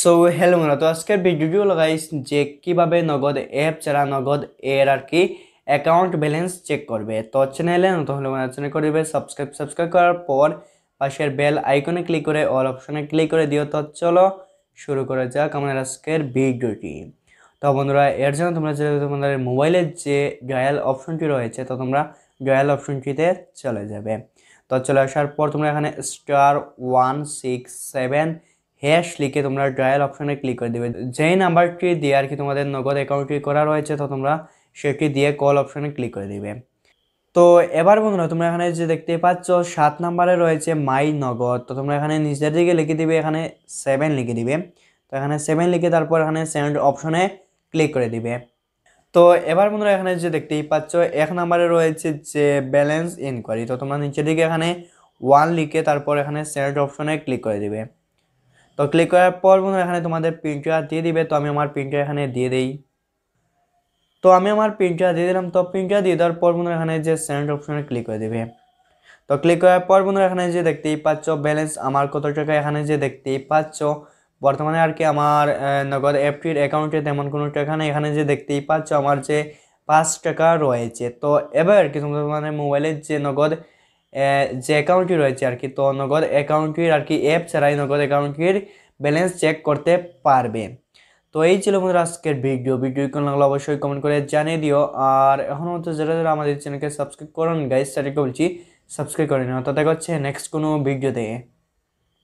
so hello মনে তো আজকের ভিডিওটি হলো গাইস যে কীভাবে নগদ অ্যাপ ছাড়া নগদ এর আর কি অ্যাকাউন্ট ব্যালেন্স চেক করবে তো চ্যানেলে নতুন হলে মনে চ্যানেল করবে সাবস্ক্রাইব সাবস্ক্রাইব করার পর পাশের বেল আইকনে ক্লিক করে অল অপশনে ক্লিক করে দিও তো চলো শুরু করে যাক আমাদের আজকের ভিডিওটি তো বন্ধুরা এর জন্য তোমরা যে তোমাদের মোবাইলের যে ডয়াল অপশনটি রয়েছে তো তোমরা ডয়াল অপশনটিতে চলে যাবে তো চলে আসার পর তোমরা এখানে star one six seven hash লিখে তোমরা ডায়াল অপশনে ক্লিক করে দেবে যেই নাম্বারটি দিয়ে আর কি তোমাদের নগদ অ্যাকাউন্টটি করা রয়েছে তো তোমরা সেটি দিয়ে কল অপশনে ক্লিক করে দিবে তো এবার বন্ধুরা তোমরা এখানে যে দেখতে পাচ্ছ সাত নাম্বারে রয়েছে মাই নগদ তো তোমরা এখানে নিজের দিকে লিখে দিবে এখানে সেভেন লিখে দিবে তো এখানে সেভেন লিখে তারপর এখানে সেভেন্ড অপশনে ক্লিক করে দিবে তো এবার বন্ধুরা এখানে যে দেখতেই পাচ্ছ এক নাম্বারে রয়েছে যে ব্যালেন্স ইনকোয়ারি তো তোমরা নিচের দিকে এখানে ওয়ান লিখে তারপর এখানে সেভেন্ড অপশনে ক্লিক করে দিবে তো ক্লিক করার পর বন্ধু এখানে তোমাদের প্রিন্টার দিয়ে দিবে তো আমি আমার প্রিন্টার এখানে দিয়ে দিই তো আমি আমার প্রিন্টার দিয়ে দিলাম তো প্রিন্টার দিয়ে দেওয়ার পর বন্ধু এখানে যে সেন্ড অপশনে ক্লিক করে দেবে তো ক্লিক করার পর বন্ধু এখানে যে দেখতেই পাচ্ছ ব্যালেন্স আমার কত টাকা এখানে যে দেখতেই পাচ্ছ বর্তমানে আর কি আমার নগদ অ্যাপটির অ্যাকাউন্টে তেমন কোনো টাকা নেই এখানে যে দেখতেই পাচ্ছ আমার যে পাঁচ টাকা রয়েছে তো এবার আর কি তোমাদের মোবাইলের যে নগদ যে অ্যাকাউন্টটি রয়েছে আর কি তো নগদ অ্যাকাউন্টটির আর কি অ্যাপ ছাড়াই নগদ অ্যাকাউন্টটির ব্যালেন্স চেক করতে পারবে তো এই ছিল বন্ধুরা আজকের ভিডিও ভিডিও কেমন লাগলো অবশ্যই কমেন্ট করে জানিয়ে দিও আর এখন তো যারা যারা আমাদের চ্যানেলকে সাবস্ক্রাইব করুন গাইজ তাদেরকে বলছি সাবস্ক্রাইব করে নিও তো দেখা হচ্ছে নেক্সট কোনো ভিডিও দেয়